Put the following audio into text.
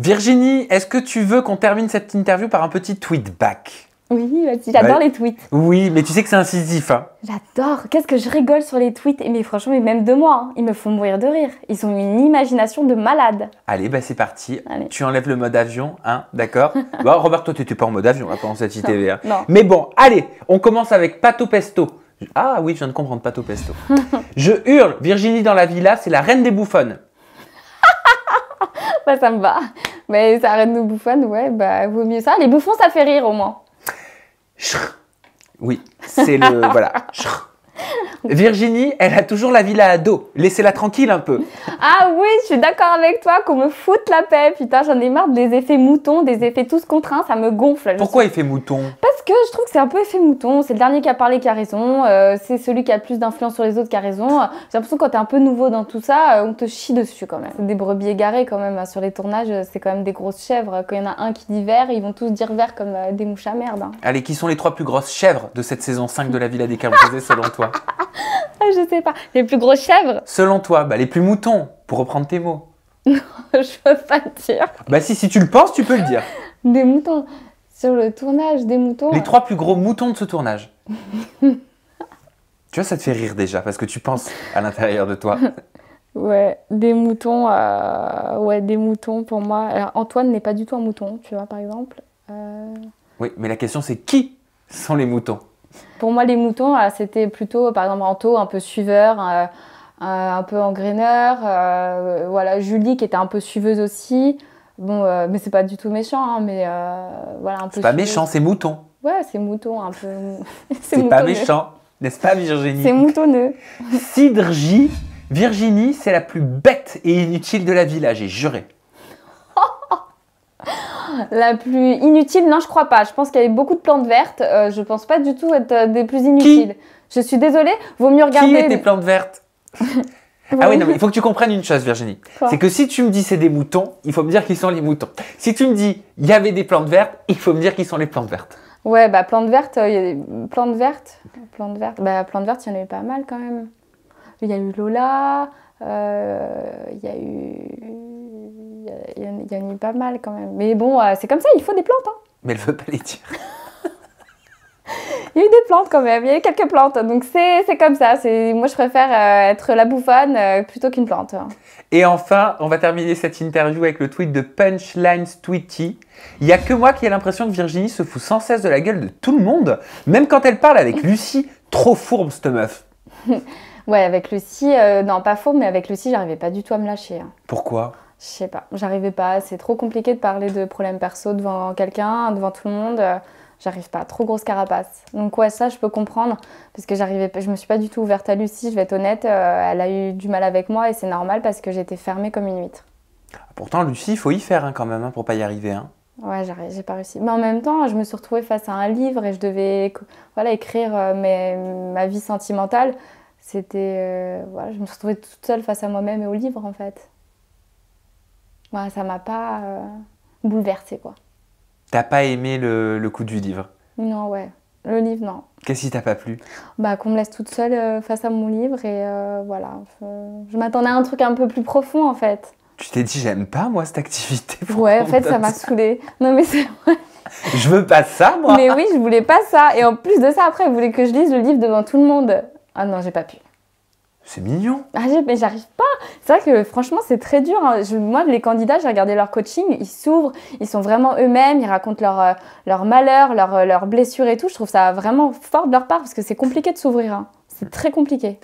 Virginie, est-ce que tu veux qu'on termine cette interview par un petit back oui, j'adore bah, les tweets. Oui, mais tu sais que c'est incisif. Hein. J'adore. Qu'est-ce que je rigole sur les tweets. Mais franchement, mais même de moi, hein, ils me font mourir de rire. Ils ont une imagination de malade. Allez, bah c'est parti. Tu enlèves le mode avion, hein, d'accord Robert, toi, t'étais pas en mode avion hein, pendant cette ITV. Non. Mais bon, allez, on commence avec Pato Pesto. Ah oui, je viens de comprendre, Pato Pesto. je hurle, Virginie dans la villa, c'est la reine des bouffonnes ça, ça me va. Mais ça arrête nos bouffons ouais, bah vaut mieux ça. Les bouffons, ça fait rire au moins. Oui, c'est le. voilà. Virginie, elle a toujours la villa à dos. Laissez-la tranquille un peu. Ah oui, je suis d'accord avec toi qu'on me foute la paix. Putain, j'en ai marre des effets moutons, des effets tous contraints, ça me gonfle. Pourquoi effet mouton que je trouve que c'est un peu effet mouton. C'est le dernier qui a parlé qui a raison. Euh, c'est celui qui a plus d'influence sur les autres qui a raison. J'ai l'impression que quand t'es un peu nouveau dans tout ça, euh, on te chie dessus quand même. C'est des brebis égarés quand même. Hein, sur les tournages, euh, c'est quand même des grosses chèvres. Quand il y en a un qui dit vert, ils vont tous dire vert comme des mouches à merde. Hein. Allez, qui sont les trois plus grosses chèvres de cette saison 5 de la Villa des Carbouzés selon toi ah, Je sais pas. Les plus grosses chèvres Selon toi, bah, les plus moutons, pour reprendre tes mots. Non, je peux pas le dire. Bah si, si tu le penses, tu peux le dire. Des moutons. Sur le tournage des moutons. Les trois plus gros moutons de ce tournage. tu vois, ça te fait rire déjà parce que tu penses à l'intérieur de toi. ouais, des moutons. Euh, ouais, des moutons pour moi. Antoine n'est pas du tout un mouton, tu vois, par exemple. Euh, oui, mais la question c'est qui sont les moutons Pour moi, les moutons, euh, c'était plutôt, par exemple, Anto, un peu suiveur. un peu engraineur. voilà, Julie qui était un peu suiveuse aussi. Bon, euh, mais c'est pas du tout méchant, hein, mais euh, voilà, un peu. C'est pas méchant, c'est mouton. Ouais, c'est mouton, un peu. c'est pas méchant, n'est-ce pas, Virginie C'est moutonneux. Sidrgie, Virginie, c'est la plus bête et inutile de la ville, j'ai juré. La plus inutile, non, je crois pas. Je pense qu'il y avait beaucoup de plantes vertes. Euh, je pense pas du tout être des plus inutiles. je suis désolée, vaut mieux regarder. Qui est des plantes vertes ah, ah oui, non, mais il faut que tu comprennes une chose, Virginie. C'est que si tu me dis c'est des moutons, il faut me dire qu'ils sont les moutons. Si tu me dis il y avait des plantes vertes, il faut me dire qu'ils sont les plantes vertes. Ouais, bah plantes vertes, euh, il y a des... plantes vertes, plantes vertes, bah plantes vertes, il y en a eu pas mal quand même. Il y a eu Lola, euh, il y a eu, il y, en a, eu pas mal quand même. Mais bon, euh, c'est comme ça, il faut des plantes. Hein. Mais elle veut pas les dire il y a eu des plantes quand même, il y a eu quelques plantes. Donc c'est comme ça. Moi, je préfère euh, être la bouffonne euh, plutôt qu'une plante. Et enfin, on va terminer cette interview avec le tweet de Punchlines Tweety. Il n'y a que moi qui ai l'impression que Virginie se fout sans cesse de la gueule de tout le monde, même quand elle parle avec Lucie. Trop fourbe, cette meuf. ouais, avec Lucie, euh, non, pas fourbe, mais avec Lucie, j'arrivais pas du tout à me lâcher. Hein. Pourquoi je sais pas, j'arrivais pas. C'est trop compliqué de parler de problèmes perso devant quelqu'un, devant tout le monde j'arrive pas, trop grosse carapace. Donc ouais, ça je peux comprendre parce que j'arrivais, je me suis pas du tout ouverte à Lucie, je vais être honnête, euh, elle a eu du mal avec moi et c'est normal parce que j'étais fermée comme une huître. Ah, pourtant Lucie, il faut y faire hein, quand même hein, pour pas y arriver. Hein. Ouais, j'ai pas réussi. Mais en même temps, je me suis retrouvée face à un livre et je devais voilà, écrire euh, ma vie sentimentale. C'était. Euh, voilà, je me suis retrouvée toute seule face à moi-même et au livre, en fait. Ouais, ça m'a pas bouleversée, quoi. T'as pas aimé le, coup du livre Non, ouais. Le livre, non. Qu'est-ce qui t'a pas plu Bah qu'on me laisse toute seule euh, face à mon livre et euh, voilà. Je, m'attendais à un truc un peu plus profond en fait. Tu t'es dit j'aime pas moi cette activité. Ouais, en fait ça m'a saoulée. Non mais c'est vrai. je veux pas ça moi. Mais oui, je voulais pas ça et en plus de ça après, vous voulez que je lise le livre devant tout le monde. Ah non, j'ai pas pu. C'est mignon. Ah, mais j'arrive pas. C'est vrai que franchement, c'est très dur. Hein. moi, les candidats, j'ai regardé leur coaching, ils s'ouvrent, ils sont vraiment eux-mêmes, ils racontent leur, euh, leur malheur, leurs leur euh, blessures et tout. Je trouve ça vraiment fort de leur part parce que c'est compliqué de s'ouvrir. Hein. C'est très compliqué.